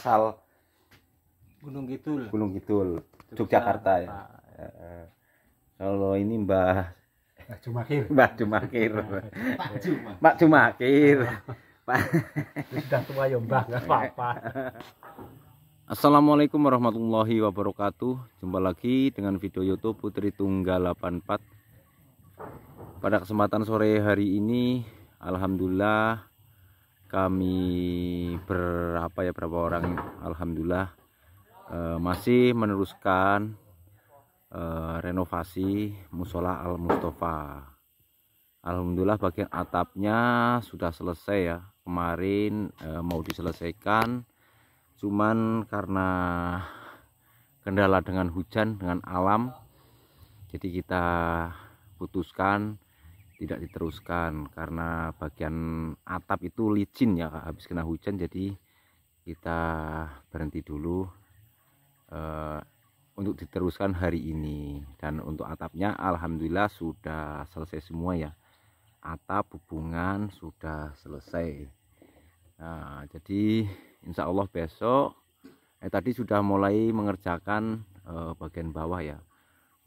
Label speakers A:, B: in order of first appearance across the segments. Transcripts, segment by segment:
A: asal Gunung Kidul Gunung Kidul Yogyakarta, ya ah. kalau ini Mbah Mbah Jumakir Mbah Jumakir Pak Jumakir Pak sudah tua ya Mbah enggak apa-apa Assalamualaikum warahmatullahi wabarakatuh Jumpa lagi dengan video youtube Putri Tunggal 84 Pada kesempatan sore hari ini Alhamdulillah kami berapa ya berapa orang Alhamdulillah e, masih meneruskan e, renovasi musola Al Mustafa Alhamdulillah bagian atapnya sudah selesai ya kemarin e, mau diselesaikan cuman karena kendala dengan hujan dengan alam jadi kita putuskan tidak diteruskan karena bagian atap itu licin ya Kak. habis kena hujan jadi kita berhenti dulu uh, untuk diteruskan hari ini dan untuk atapnya Alhamdulillah sudah selesai semua ya atap hubungan sudah selesai nah, jadi insya Allah besok eh, tadi sudah mulai mengerjakan uh, bagian bawah ya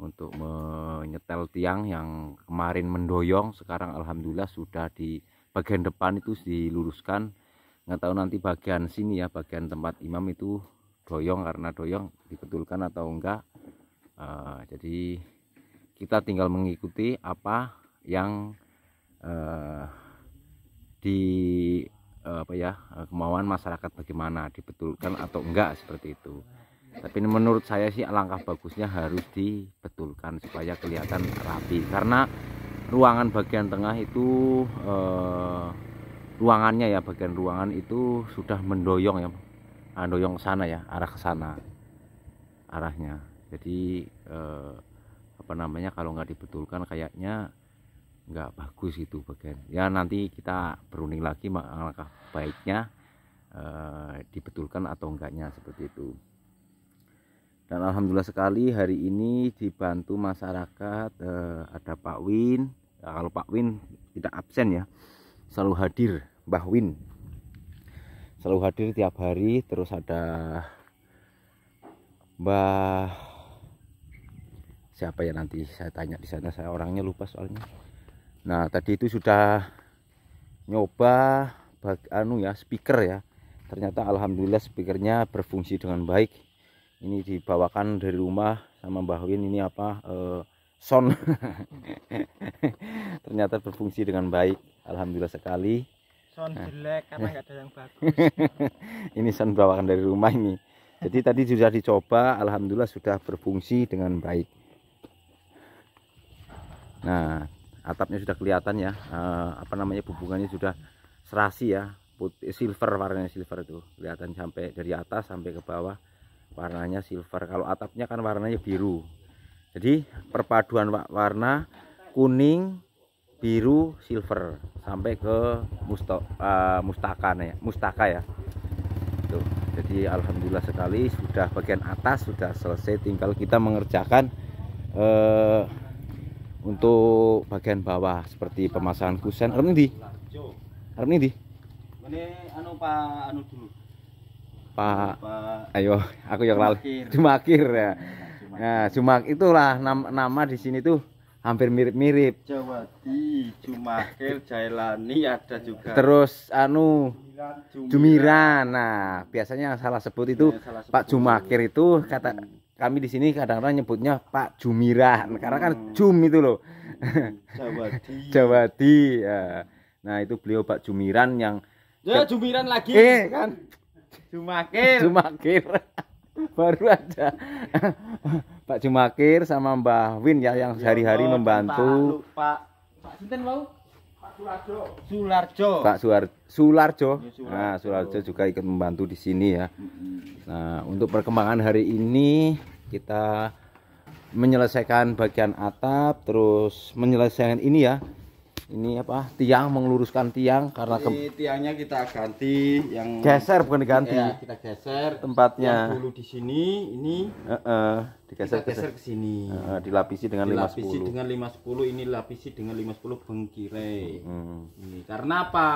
A: untuk menyetel tiang yang kemarin mendoyong sekarang alhamdulillah sudah di bagian depan itu diluruskan nggak tahu nanti bagian sini ya bagian tempat imam itu doyong karena doyong dibetulkan atau enggak uh, jadi kita tinggal mengikuti apa yang uh, di uh, apa ya kemauan masyarakat bagaimana dibetulkan atau enggak seperti itu tapi menurut saya sih langkah bagusnya harus dibetulkan supaya kelihatan rapi karena ruangan bagian tengah itu eh, ruangannya ya bagian ruangan itu sudah mendoyong ya ah, mendoyong sana ya arah ke sana arahnya jadi eh, apa namanya kalau nggak dibetulkan kayaknya nggak bagus itu bagian ya nanti kita berunding lagi langkah baiknya eh, dibetulkan atau enggaknya seperti itu dan alhamdulillah sekali hari ini dibantu masyarakat eh, ada Pak Win ya, kalau Pak Win tidak absen ya selalu hadir Mbah Win selalu hadir tiap hari terus ada Mbah siapa ya nanti saya tanya di sana saya orangnya lupa soalnya nah tadi itu sudah nyoba bag, anu ya speaker ya ternyata alhamdulillah speakernya berfungsi dengan baik ini dibawakan dari rumah sama Mbah Win ini apa eh, son ternyata berfungsi dengan baik Alhamdulillah sekali son nah. jelek karena nggak ada yang bagus ini son bawakan dari rumah ini jadi tadi sudah dicoba Alhamdulillah sudah berfungsi dengan baik nah atapnya sudah kelihatan ya eh, apa namanya bubungannya sudah serasi ya putih silver warnanya silver itu kelihatan sampai dari atas sampai ke bawah warnanya silver kalau atapnya kan warnanya biru jadi perpaduan warna kuning biru silver sampai ke musto, uh, mustaka ya mustaka ya tuh jadi alhamdulillah sekali sudah bagian atas sudah selesai tinggal kita mengerjakan uh, untuk bagian bawah seperti pemasangan kusen arep ndi di. Ini anu pak anu dulu Pak, Pak ayo aku yang lalu Jumakir ya. Nah, Jumak itulah nama, nama di sini tuh hampir mirip-mirip. di Jumakir, Jailani ada juga. Terus anu Jumiran. Nah, biasanya yang salah sebut itu ya, salah sebut. Pak Jumakir itu kata kami di sini kadang-kadang nyebutnya Pak Jumiran karena kan hmm. Jum itu loh. Coba hmm, di. Ya. Nah, itu beliau Pak Jumiran yang Ya, Jumiran lagi eh, kan. Jumakir. Jumakir. Baru ada Pak Jumakir sama Mbah Win ya yang ya, sehari-hari oh, membantu. Pak, Pak, Pak Sinten mau? Pak Sularjo. Sularjo. Pak Suar ya, Sularjo. Nah, Sularjo juga ikut membantu di sini ya. Nah, untuk perkembangan hari ini kita menyelesaikan bagian atap terus menyelesaikan ini ya ini apa tiang mengeluruskan tiang karena ke... tiangnya kita ganti yang geser bukan diganti ya, kita geser tempatnya dulu di sini ini uh, uh, digeser kita geser ke sini uh, dilapisi dengan dilapisi 510 dengan 510 ini lapisi dengan 510 bengkirai hmm. ini karena apa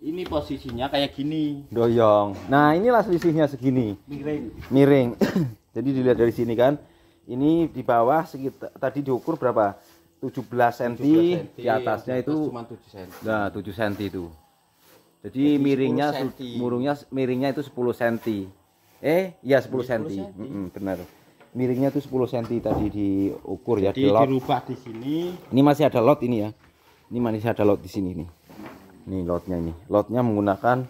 A: ini posisinya kayak gini doyong nah inilah selisihnya segini miring miring jadi dilihat dari sini kan ini di bawah sekitar tadi diukur berapa 17 cm, 17 cm di atasnya itu cuma 7 cm. Nah, 7 cm itu. Jadi, Jadi miringnya murungnya miringnya itu 10 cm. Eh, ya 10 10 cm. cm. Mm -mm, benar. Miringnya itu 10 cm tadi diukur ya, Jadi ya di lot. dirubah di sini. Ini masih ada lot ini ya. Ini masih ada lot di sini nih. Nih lotnya ini. Lotnya menggunakan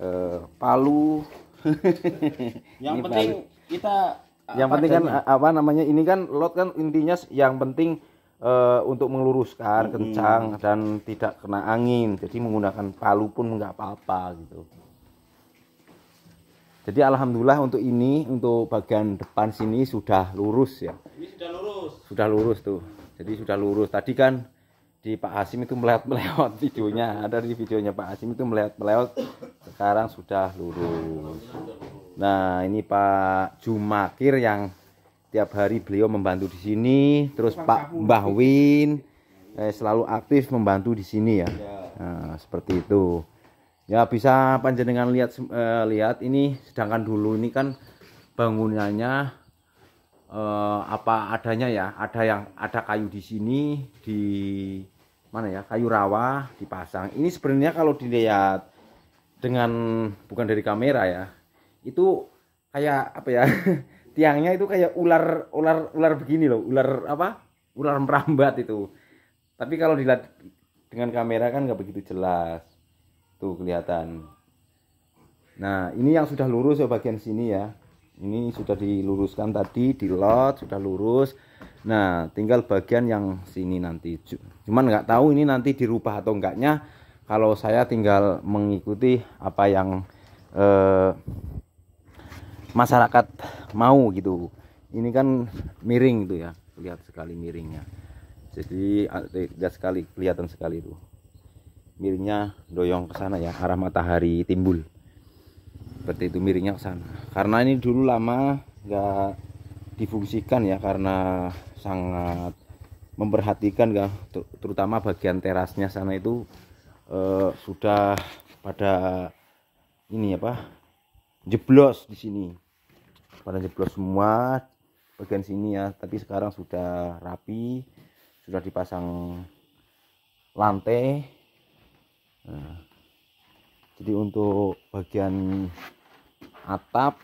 A: eh, palu. Yang ini penting palu. kita eh, yang penting kan apa namanya ini kan lot kan intinya yang penting uh, untuk meluruskan mm -hmm. kencang dan tidak kena angin. Jadi menggunakan palu pun nggak apa-apa gitu. Jadi alhamdulillah untuk ini untuk bagian depan sini sudah lurus ya. Ini sudah lurus. Sudah lurus tuh. Jadi sudah lurus. Tadi kan di Pak Hasim itu melewat melewat videonya. Ada di videonya Pak Hasim itu melewat melewat. Sekarang sudah lurus. Nah ini Pak Jumakir yang setiap hari beliau membantu di sini terus Pak Mbah Win eh, selalu aktif membantu di sini ya, ya. nah, seperti itu ya bisa panjenengan lihat eh, lihat ini sedangkan dulu ini kan bangunannya eh, apa adanya ya ada yang ada kayu di sini di mana ya kayu rawa dipasang ini sebenarnya kalau dilihat dengan bukan dari kamera ya itu kayak apa ya tiangnya itu kayak ular ular ular begini loh ular apa ular merambat itu tapi kalau dilihat dengan kamera kan nggak begitu jelas tuh kelihatan nah ini yang sudah lurus ya bagian sini ya ini sudah diluruskan tadi di lot sudah lurus nah tinggal bagian yang sini nanti cuman nggak tahu ini nanti dirubah atau enggaknya kalau saya tinggal mengikuti apa yang eh, masyarakat mau gitu ini kan miring itu ya lihat sekali miringnya jadi eh, tidak sekali kelihatan sekali itu miringnya doyong ke sana ya arah matahari timbul seperti itu miringnya ke sana karena ini dulu lama nggak difungsikan ya karena sangat memperhatikan ya terutama bagian terasnya sana itu eh, sudah pada ini apa jeblos di sini pada jeblos semua bagian sini ya tapi sekarang sudah rapi sudah dipasang lantai nah, jadi untuk bagian atap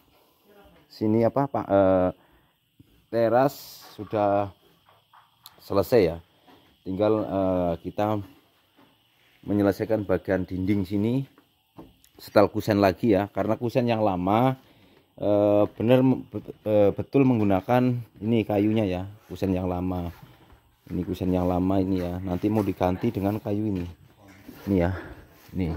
A: sini apa pak eh, teras sudah selesai ya tinggal eh, kita menyelesaikan bagian dinding sini setel kusen lagi ya karena kusen yang lama e, eh, benar eh, betul menggunakan ini kayunya ya kusen yang lama ini kusen yang lama ini ya nanti mau diganti dengan kayu ini ini ya ini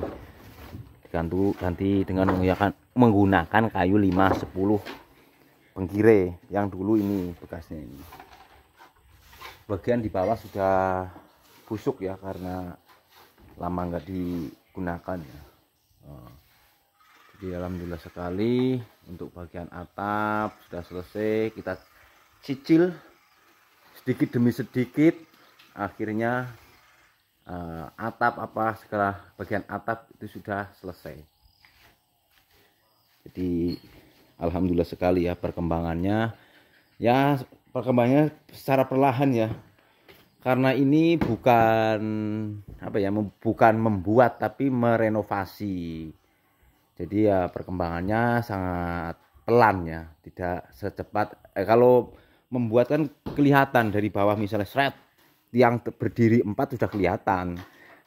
A: diganti ganti dengan menggunakan menggunakan kayu 510 penggire yang dulu ini bekasnya ini bagian di bawah sudah busuk ya karena lama nggak digunakan ya. Oh jadi alhamdulillah sekali untuk bagian atap sudah selesai kita cicil sedikit demi sedikit akhirnya uh, atap apa segala bagian atap itu sudah selesai jadi alhamdulillah sekali ya perkembangannya ya perkembangannya secara perlahan ya karena ini bukan apa ya bukan membuat tapi merenovasi jadi ya perkembangannya sangat pelan ya tidak secepat eh, kalau membuat kan kelihatan dari bawah misalnya seret yang berdiri empat sudah kelihatan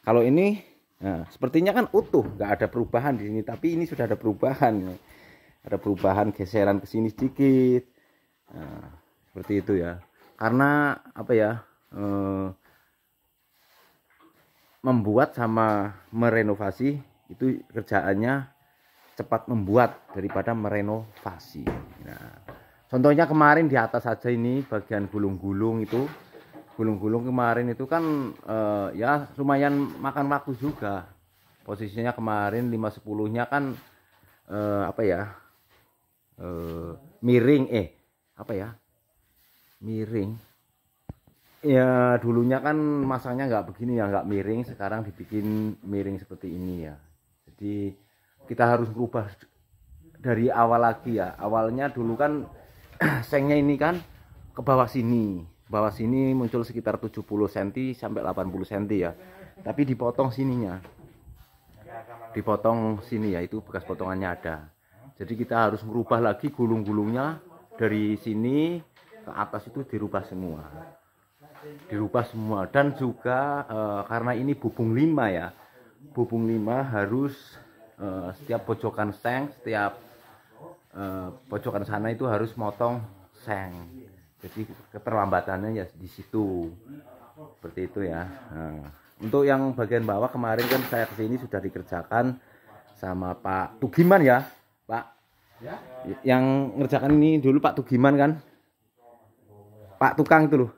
A: kalau ini nah, sepertinya kan utuh nggak ada perubahan di sini tapi ini sudah ada perubahan ya. ada perubahan geseran ke sini sedikit nah, seperti itu ya karena apa ya eh, membuat sama merenovasi itu kerjaannya cepat membuat daripada merenovasi. Nah, contohnya kemarin di atas saja ini bagian gulung-gulung itu, gulung-gulung kemarin itu kan eh, ya lumayan makan waktu juga. Posisinya kemarin 510-nya kan eh, apa ya? Eh, miring eh apa ya? Miring. Ya dulunya kan masangnya nggak begini ya, nggak miring, sekarang dibikin miring seperti ini ya. Jadi kita harus berubah dari awal lagi ya awalnya dulu kan sengnya ini kan ke bawah sini bawah sini muncul sekitar 70 cm sampai 80 cm ya tapi dipotong sininya dipotong sini ya itu bekas potongannya ada jadi kita harus merubah lagi gulung-gulungnya dari sini ke atas itu dirubah semua dirubah semua dan juga e, karena ini bubung 5 ya bubung 5 harus Eh, setiap pojokan seng setiap eh, pojokan sana itu harus motong seng jadi keterlambatannya ya di situ seperti itu ya nah, untuk yang bagian bawah kemarin kan saya kesini sudah dikerjakan sama Pak Tugiman ya Pak ya. yang ngerjakan ini dulu Pak Tugiman kan Pak tukang itu loh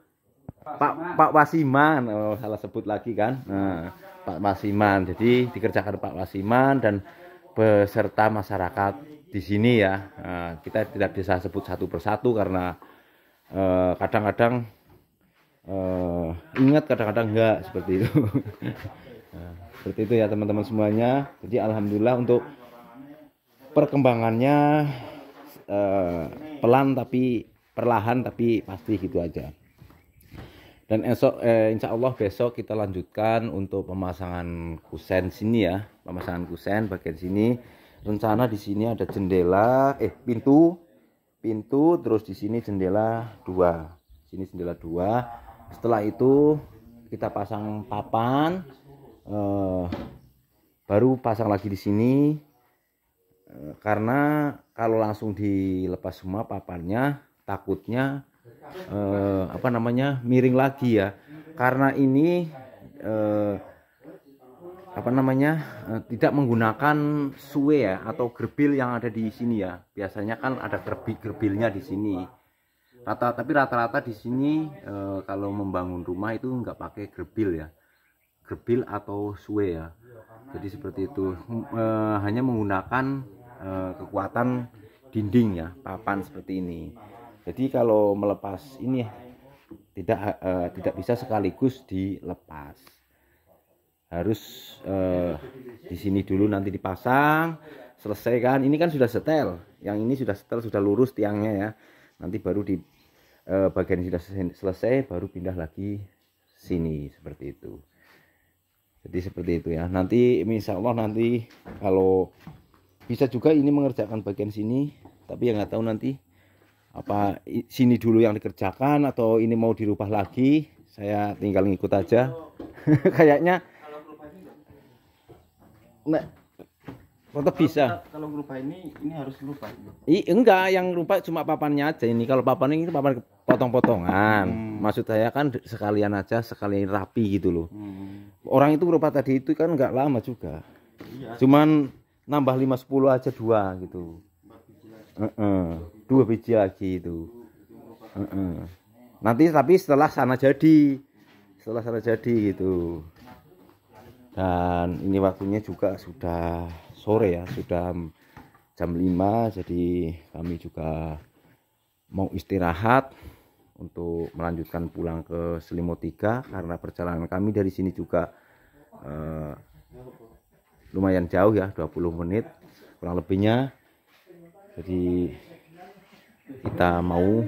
A: Pak Pak Wasiman oh, salah sebut lagi kan nah Pak Wasiman. Jadi dikerjakan Pak Wasiman dan beserta masyarakat di sini ya. Nah, kita tidak bisa sebut satu persatu karena eh, kadang-kadang eh, uh, ingat kadang-kadang enggak seperti itu. nah, seperti itu ya teman-teman semuanya. Jadi alhamdulillah untuk perkembangannya uh, pelan tapi perlahan tapi pasti gitu aja. Dan esok, eh, insya Allah besok kita lanjutkan untuk pemasangan kusen sini ya, pemasangan kusen bagian sini. Rencana di sini ada jendela, eh pintu, pintu, terus di sini jendela dua, sini jendela dua. Setelah itu kita pasang papan, eh, baru pasang lagi di sini, eh, karena kalau langsung dilepas semua papannya, takutnya eh, apa namanya miring lagi ya karena ini eh, apa namanya eh, tidak menggunakan suwe ya atau gerbil yang ada di sini ya biasanya kan ada gerbil gerbilnya di sini rata tapi rata-rata di sini eh, kalau membangun rumah itu nggak pakai gerbil ya gerbil atau suwe ya jadi seperti itu e, hanya menggunakan e, kekuatan dinding ya papan seperti ini jadi kalau melepas ini tidak uh, tidak bisa sekaligus dilepas harus uh, di sini dulu nanti dipasang selesaikan ini kan sudah setel yang ini sudah setel sudah lurus tiangnya ya nanti baru di uh, bagian sudah selesai baru pindah lagi sini seperti itu jadi seperti itu ya nanti insya Allah nanti kalau bisa juga ini mengerjakan bagian sini tapi yang nggak tahu nanti apa sini dulu yang dikerjakan atau ini mau dirubah lagi saya tinggal ngikut aja kayaknya Nggak, tetap bisa. Ya? Kalau berupa ini, ini harus ngerubah. I, enggak, yang lupa cuma papannya aja ini. Kalau papan ini papan potong-potongan. Hmm. Maksud saya kan sekalian aja, sekalian rapi gitu loh. Hmm. Orang itu berupa tadi itu kan enggak lama juga. Iya. Cuman nambah 510 sepuluh aja dua gitu dua biji lagi itu uh -uh. nanti tapi setelah sana jadi setelah sana jadi gitu dan ini waktunya juga sudah sore ya sudah jam 5 jadi kami juga mau istirahat untuk melanjutkan pulang ke Selimo karena perjalanan kami dari sini juga eh, lumayan jauh ya 20 menit kurang lebihnya jadi kita mau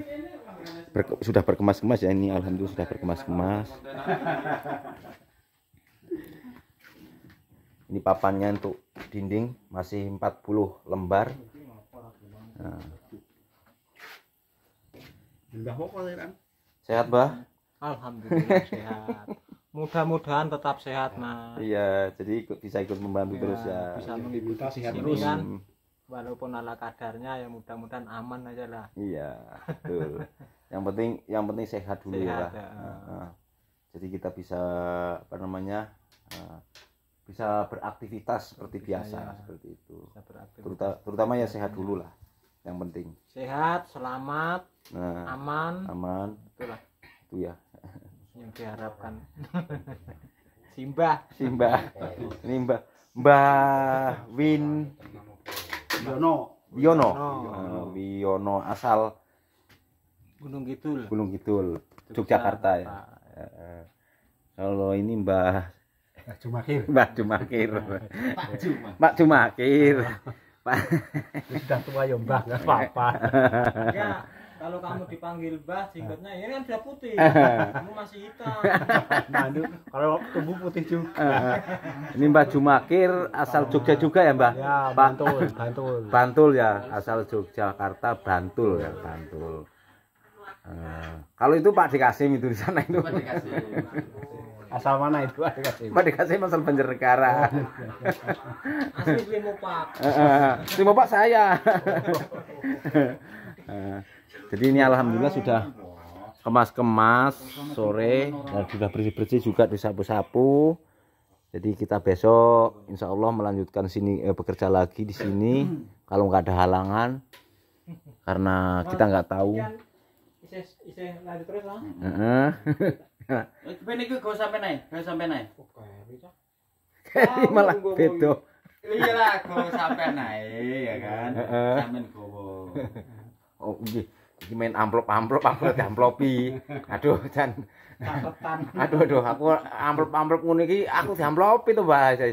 A: ber, sudah berkemas-kemas ya ini alhamdulillah sudah berkemas-kemas ini papannya untuk dinding masih 40 lembar nah. sehat bah alhamdulillah sehat mudah-mudahan tetap sehat mas iya jadi ikut, bisa ikut membantu ya, terus ya bisa mengikuti sehat terus kan walaupun ala kadarnya ya mudah-mudahan aman aja lah iya betul yang penting yang penting sehat dulu ya, sehat, ya, ya. Nah, jadi kita bisa apa namanya uh, bisa beraktivitas seperti bisa, biasa ya. seperti itu terutama terutama ya sehat dulu lah yang penting sehat selamat nah, aman aman itulah itu ya yang diharapkan Simbah Simbah ini Mbah Mbah Win Biono, Biono, Biono, eh, asal Gunung Kidul. Gunung Kidul, Yogyakarta ya. Ah. Eh, eh. Kalau ini Mbah Mbak Jumakir. Mbah Jumakir. Pak Jumakir. Mbak Jumakir. Pak. Sudah tua ya Mbak, enggak apa-apa. Ya. kalau kamu dipanggil bah singkatnya ini kan sudah putih kamu masih hitam nah, kalau tubuh putih juga eh, eh. ini Mbah Jumakir asal Jogja juga ya Mbah ya, Bantul Bantul Bantul ya asal Yogyakarta Bantul ya Bantul Uh, kalau itu Pak dikasih itu di sana itu. Pak Asal mana itu Pak Dekasim? Pak dikasih asal Banjarnegara. Oh, Asli Pak. Uh, Pak saya. uh, jadi ini alhamdulillah sudah kemas-kemas sore dan sudah bersih-bersih juga disapu-sapu jadi kita besok insya Allah melanjutkan sini eh, bekerja lagi di sini kalau nggak ada halangan karena kita nggak tahu
B: malah beda
A: iya lah kok sampai naik ya kan sampai gowo oh nggih ini main amplop-amplop, amplop amplopi Aduh, dan Aduh, aduh, aku amplop-amplop ngono iki aku diamplopi to, bahasa,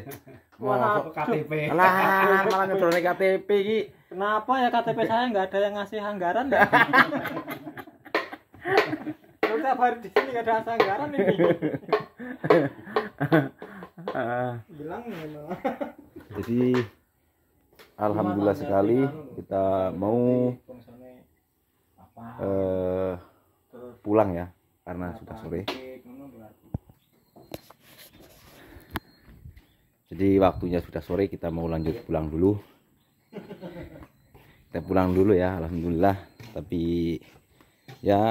A: mau KTP? Lah, malah ngedrone KTP iki. Kenapa ya KTP saya nggak ada yang ngasih anggaran ya? Kita baru di sini nggak ada anggaran ini. Bilang Jadi alhamdulillah sekali kita mau Eh, terus pulang ya karena sudah sore jadi waktunya sudah sore kita mau lanjut iya. pulang dulu kita pulang dulu ya Alhamdulillah tapi ya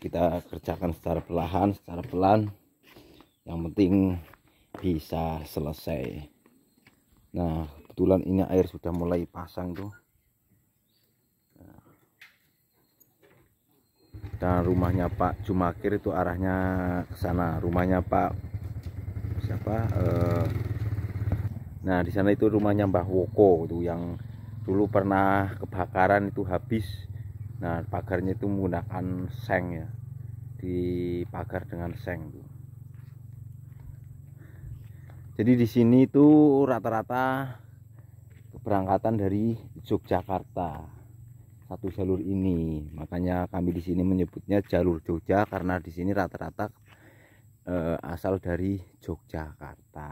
A: kita kerjakan secara perlahan secara pelan yang penting bisa selesai nah kebetulan ini air sudah mulai pasang tuh dan rumahnya Pak Jumakir itu arahnya ke sana rumahnya Pak siapa eh, nah di sana itu rumahnya Mbah Woko itu yang dulu pernah kebakaran itu habis nah pagarnya itu menggunakan seng ya dipagar dengan seng tuh jadi di sini itu rata-rata keberangkatan dari Yogyakarta satu jalur ini makanya kami di sini menyebutnya jalur Jogja karena di sini rata-rata eh, asal dari Yogyakarta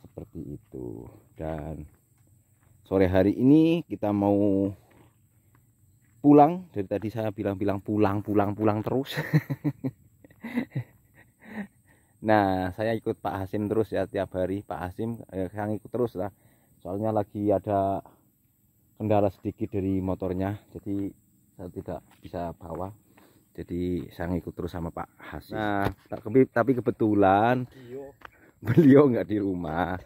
A: seperti itu dan sore hari ini kita mau pulang dari tadi saya bilang-bilang pulang pulang pulang terus nah saya ikut Pak Hasim terus ya tiap hari Pak Hasim eh, saya ikut terus lah soalnya lagi ada kendala sedikit dari motornya jadi saya tidak bisa bawa jadi saya ngikut terus sama Pak Hasis nah tapi kebetulan beliau nggak di rumah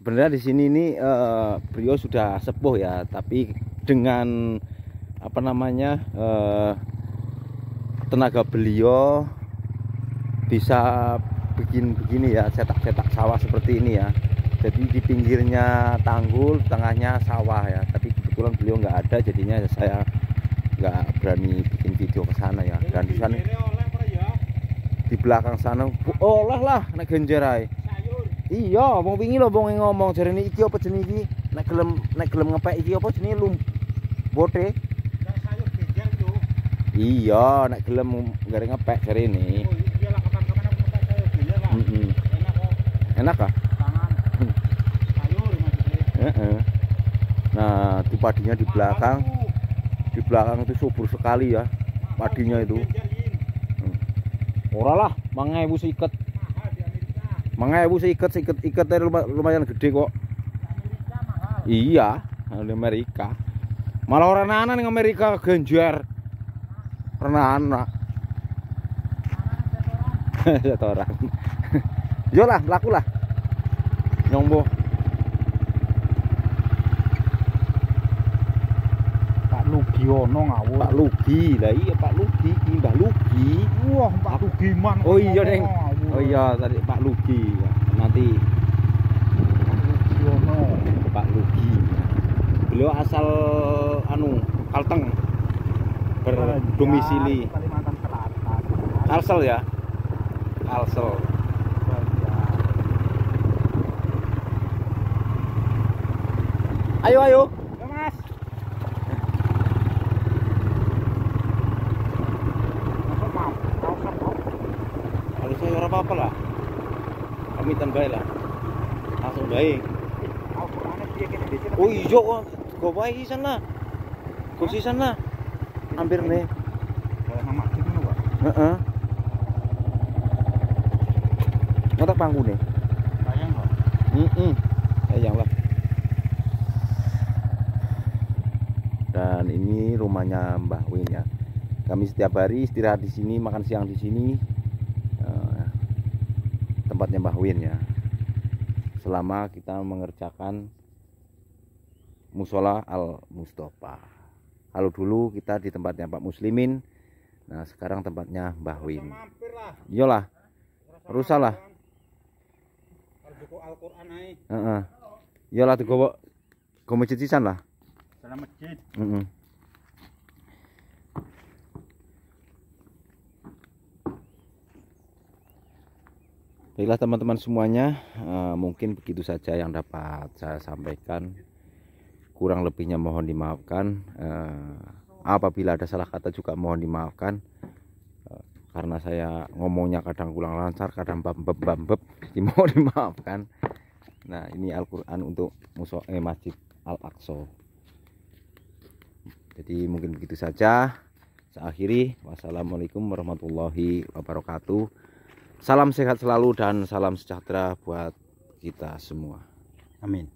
A: sebenarnya di sini ini uh, beliau sudah sepuh ya tapi dengan apa namanya uh, tenaga beliau bisa bikin begini ya cetak-cetak sawah seperti ini ya jadi di pinggirnya tanggul tengahnya sawah ya tapi kebetulan beliau nggak ada jadinya saya nggak berani bikin video ke sana ya dan di sana ya? di belakang sana olah lah nak genjerai iya mau pingin lo bongeng ngomong ini iki apa jenenge iki nak gelem nak gelem ngepek iki apa jenenge lum bote iya nak gelem garing ngepek cari ini. Oh, iya lah enak enak kah itu padinya di belakang di belakang itu subur sekali ya padinya itu hmm. oralah mangai bu seikat, mangai seikat seikat siket iketnya lumayan gede kok iya di Amerika malah orang anak yang Amerika genjer pernah anak satu orang yolah laku lah Budiono ngawur. Pak Lugi. Lah iya Pak Lugi, Mbah Lugi. Wah, Pak Lugi man. Oh iya, Ning. Oh iya, tadi Pak Lugi. Nanti Budiono. Pak Lugi. Beliau asal anu Kalteng berdomisili iya, Kalimantan Selatan. Kalsel ya. Kalsel. Ayo ayo. baik lah langsung baik oh iya kok gue baik sana gue sih sana hampir nih Heeh. Mau tak pangku nih? Eh, Sayang lah. Heeh. Sayang lah. Dan ini rumahnya Mbah Win ya. Kami setiap hari istirahat di sini, makan siang di sini. Eh, tempatnya Mbah Win ya selama kita mengerjakan musola al mustafa. kalau dulu kita di tempatnya Pak Muslimin nah sekarang tempatnya Mbah Win iyalah rusak lah al tuh gue gue Iyalah lah. Salam masjid. Baiklah teman-teman semuanya, eh, mungkin begitu saja yang dapat saya sampaikan. Kurang lebihnya mohon dimaafkan. Eh, apabila ada salah kata juga mohon dimaafkan. Eh, karena saya ngomongnya kadang kurang lancar, kadang bambeb-bambeb, jadi mohon dimaafkan. Nah, ini Al-Qur'an untuk Masjid Al-Aqsa. Jadi mungkin begitu saja. Saya akhiri. Wassalamualaikum warahmatullahi wabarakatuh. Salam sehat selalu dan salam sejahtera buat kita semua. Amin.